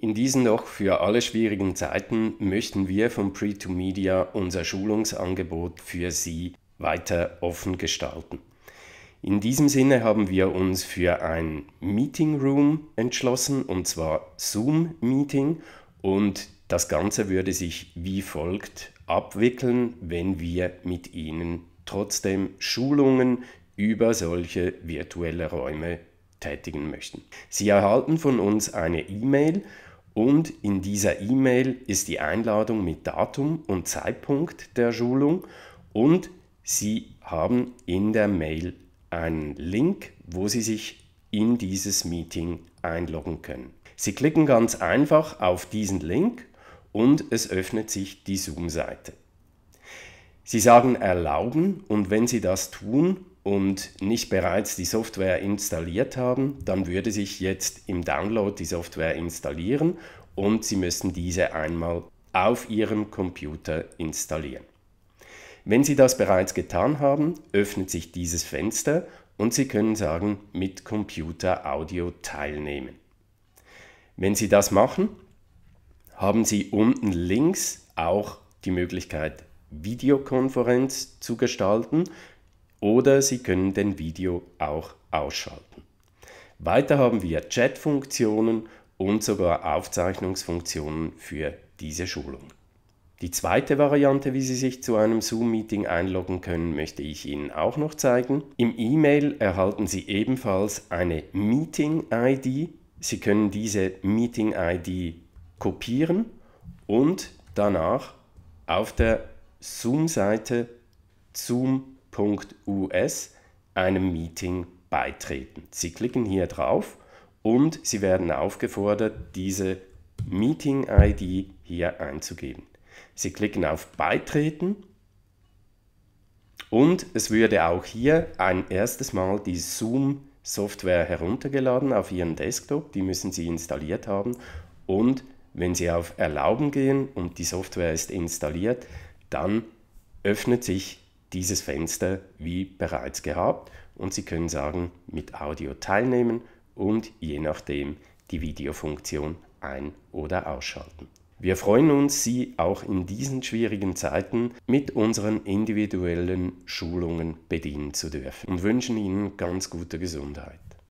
In diesen noch für alle schwierigen Zeiten möchten wir von Pre2Media unser Schulungsangebot für Sie weiter offen gestalten. In diesem Sinne haben wir uns für ein Meeting Room entschlossen, und zwar Zoom Meeting. Und das Ganze würde sich wie folgt abwickeln, wenn wir mit Ihnen trotzdem Schulungen über solche virtuelle Räume tätigen möchten. Sie erhalten von uns eine E-Mail und in dieser E-Mail ist die Einladung mit Datum und Zeitpunkt der Schulung und Sie haben in der Mail einen Link, wo Sie sich in dieses Meeting einloggen können. Sie klicken ganz einfach auf diesen Link und es öffnet sich die Zoom-Seite. Sie sagen Erlauben und wenn Sie das tun, und nicht bereits die Software installiert haben, dann würde sich jetzt im Download die Software installieren und Sie müssen diese einmal auf Ihrem Computer installieren. Wenn Sie das bereits getan haben, öffnet sich dieses Fenster und Sie können sagen, mit Computer Audio teilnehmen. Wenn Sie das machen, haben Sie unten links auch die Möglichkeit, Videokonferenz zu gestalten oder Sie können den Video auch ausschalten. Weiter haben wir Chat-Funktionen und sogar Aufzeichnungsfunktionen für diese Schulung. Die zweite Variante, wie Sie sich zu einem Zoom-Meeting einloggen können, möchte ich Ihnen auch noch zeigen. Im E-Mail erhalten Sie ebenfalls eine Meeting-ID. Sie können diese Meeting-ID kopieren und danach auf der Zoom-Seite Zoom www.cis.us einem Meeting beitreten. Sie klicken hier drauf und Sie werden aufgefordert, diese Meeting-ID hier einzugeben. Sie klicken auf Beitreten und es würde auch hier ein erstes Mal die Zoom-Software heruntergeladen auf Ihren Desktop. Die müssen Sie installiert haben. Und wenn Sie auf Erlauben gehen und die Software ist installiert, dann öffnet sich dieses Fenster wie bereits gehabt und Sie können sagen, mit Audio teilnehmen und je nachdem die Videofunktion ein- oder ausschalten. Wir freuen uns, Sie auch in diesen schwierigen Zeiten mit unseren individuellen Schulungen bedienen zu dürfen und wünschen Ihnen ganz gute Gesundheit.